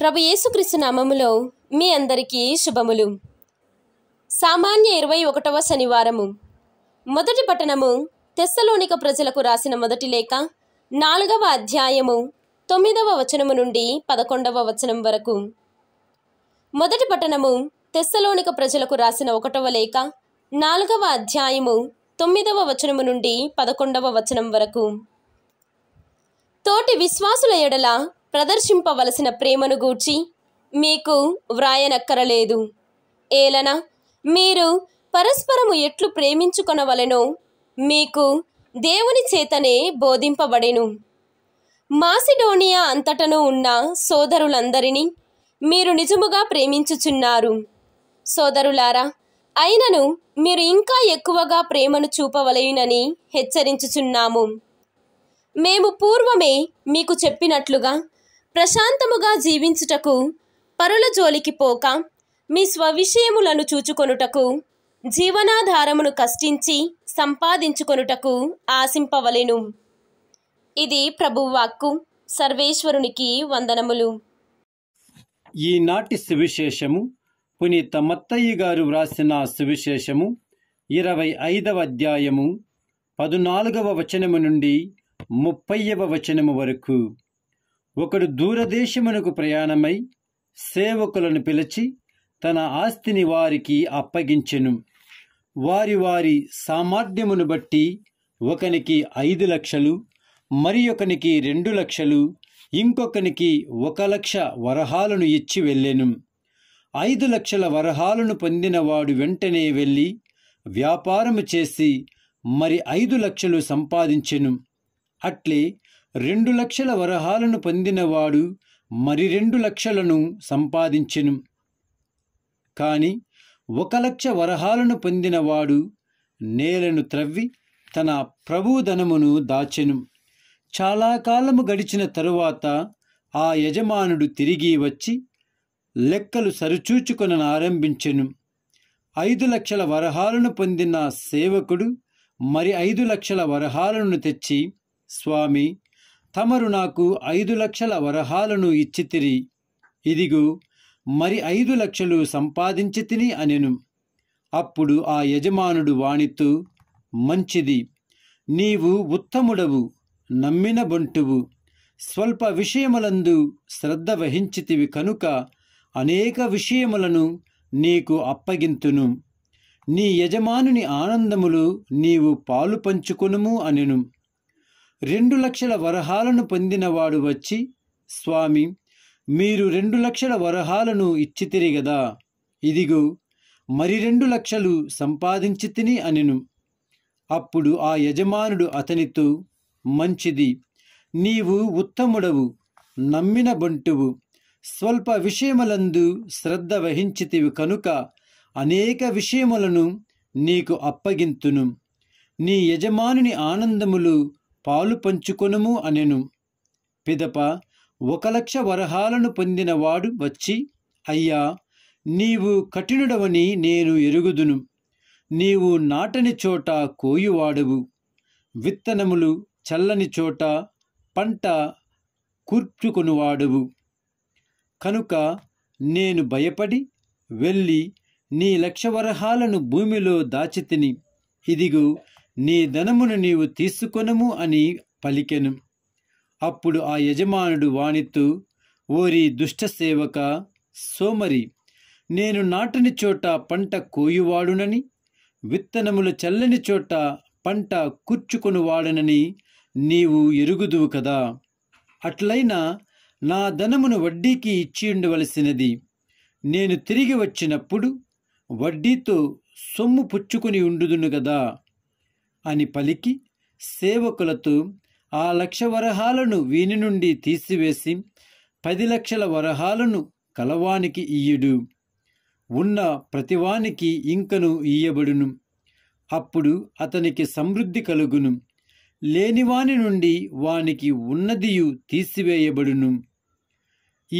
ప్రభు యేసుక్రీస్తు నామములో మీ అందరికీ శుభములు సామాన్య ఇరవై ఒకటవ శనివారము మొదటి పట్టణము తెస్సలోనిక ప్రజలకు రాసిన మొదటి లేఖ నాలుగవ అధ్యాయము తొమ్మిదవ వచనము నుండి పదకొండవ వచనం వరకు మొదటి పట్టణము తెస్సలోనిక ప్రజలకు రాసిన ఒకటవ లేఖ నాలుగవ అధ్యాయము తొమ్మిదవ వచనము నుండి పదకొండవ వచనం వరకు తోటి విశ్వాసుల ఎడల ప్రదర్శింపవలసిన ప్రేమను గూర్చి మీకు వ్రాయనక్కరలేదు ఏలన మీరు పరస్పరము ఎట్లు ప్రేమించుకొనవలెనో మీకు దేవుని చేతనే బోధింపబడెను మాసిడోనియా అంతటను ఉన్న సోదరులందరినీ మీరు నిజముగా ప్రేమించుచున్నారు సోదరులారా అయినను మీరు ఇంకా ఎక్కువగా ప్రేమను చూపవలయునని హెచ్చరించుచున్నాము మేము పూర్వమే మీకు చెప్పినట్లుగా ప్రశాంతముగా జీవించుటకు పరుల జోలికి పోక మీ స్వవిషయములను చూచుకొనుటకు జీవనాధారమును కష్టించి సంపాదించుకొనుటకు ఆశింపవలెను ఇది ప్రభువాక్కు సర్వేశ్వరునికి వందనములు ఈనాటి సువిశేషము పునీత మత్తయ్య గారు వ్రాసిన సువిశేషము ఇరవై ఐదవ అధ్యాయము పదునాలుగవ వచనము నుండి ముప్పైవ వచనము వరకు ఒకడు దూరదేశమునకు ప్రయాణమై సేవకులను పిలిచి తన ఆస్తిని వారికి అప్పగించెను వారి వారి సామర్థ్యమును బట్టి ఒకనికి ఐదు లక్షలు మరి ఒకనికి రెండు లక్షలు ఇంకొకనికి ఒక లక్ష వరహాలను ఇచ్చి వెళ్ళెను ఐదు లక్షల వరహాలను పొందినవాడు వెంటనే వెళ్ళి వ్యాపారము చేసి మరి ఐదు లక్షలు సంపాదించెను అట్లే రెండు లక్షల వరహాలను పొందినవాడు మరి రెండు లక్షలను సంపాదించెను కాని ఒక లక్ష వరహాలను పొందినవాడు నేలను త్రవ్వి తన ప్రభుధనమును దాచెను చాలా కాలము గడిచిన తరువాత ఆ యజమానుడు తిరిగి వచ్చి లెక్కలు సరిచూచుకొని ఆరంభించెను ఐదు లక్షల వరహాలను పొందిన సేవకుడు మరి ఐదు లక్షల వరహాలను తెచ్చి స్వామి తమరు నాకు ఐదు లక్షల వరహాలను ఇచ్చితిరి ఇదిగు మరి ఐదు లక్షలు సంపాదించి తిని అనెను అప్పుడు ఆ యజమానుడు వాణితు మంచిది నీవు ఉత్తముడవు నమ్మిన బొంటువు స్వల్ప విషయములందు శ్రద్ధ వహించితివి కనుక అనేక విషయములను నీకు అప్పగింతును నీ యజమానుని ఆనందములు నీవు పాలు పంచుకొనుము అనెను రెండు లక్షల వరహాలను పొందినవాడు వచ్చి స్వామి మీరు రెండు లక్షల వరహాలను ఇచ్చితిరి గదా ఇదిగో మరి రెండు లక్షలు సంపాదించి తిని అనెను అప్పుడు ఆ యజమానుడు అతనితో మంచిది నీవు ఉత్తముడవు నమ్మిన బంటువు స్వల్ప విషయములందు శ్రద్ధ వహించితివి కనుక అనేక విషయములను నీకు అప్పగింతును నీ యజమానుని ఆనందములు పాలు పంచుకొనుము అనెను పిదప ఒక లక్ష వరహాలను పొందినవాడు వచ్చి అయ్యా నీవు కఠినుడవని నేను ఎరుగుదును నీవు నాటని చోట కోయువాడవు విత్తనములు చల్లని చోట పంట కూర్చుకొనువాడవు కనుక నేను భయపడి వెళ్ళి నీ వరహాలను భూమిలో దాచితిని ఇదిగో నీ ధనమును నీవు తీసుకొనము అని పలికెను అప్పుడు ఆ యజమానుడు వాణిత్తు ఓరి దుష్ట సేవక సోమరి నేను నాటని చోట పంట కోయువాడునని విత్తనములు చల్లని చోట పంట కూర్చుకొనువాడనని నీవు ఎరుగుదువు కదా అట్లయినా నా ధనమును వడ్డీకి ఇచ్చి ఉండవలసినది నేను తిరిగి వచ్చినప్పుడు వడ్డీతో సొమ్ము పుచ్చుకొని ఉండుదును కదా అని పలికి సేవకులతో ఆ లక్ష వరహాలను వీని నుండి తీసివేసి పది లక్షల వరహాలను కలవానికి ఇయ్యుడు ఉన్న ప్రతివానికి ఇంకను ఇయ్యబడును అప్పుడు అతనికి సమృద్ధి కలుగును లేనివాని నుండి వానికి ఉన్నదియు తీసివేయబడును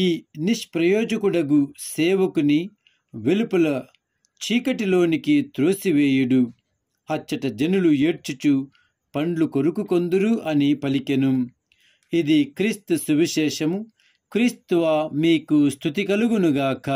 ఈ నిష్ప్రయోజకుడగు సేవకుని వెలుపల చీకటిలోనికి త్రోసివేయుడు అచ్చట జనులు ఏడ్చుచు పండ్లు కొరుకు కొందురు అని పలికెను ఇది క్రీస్తు సువిశేషము క్రీస్తువా మీకు స్థుతి కలుగునుగాక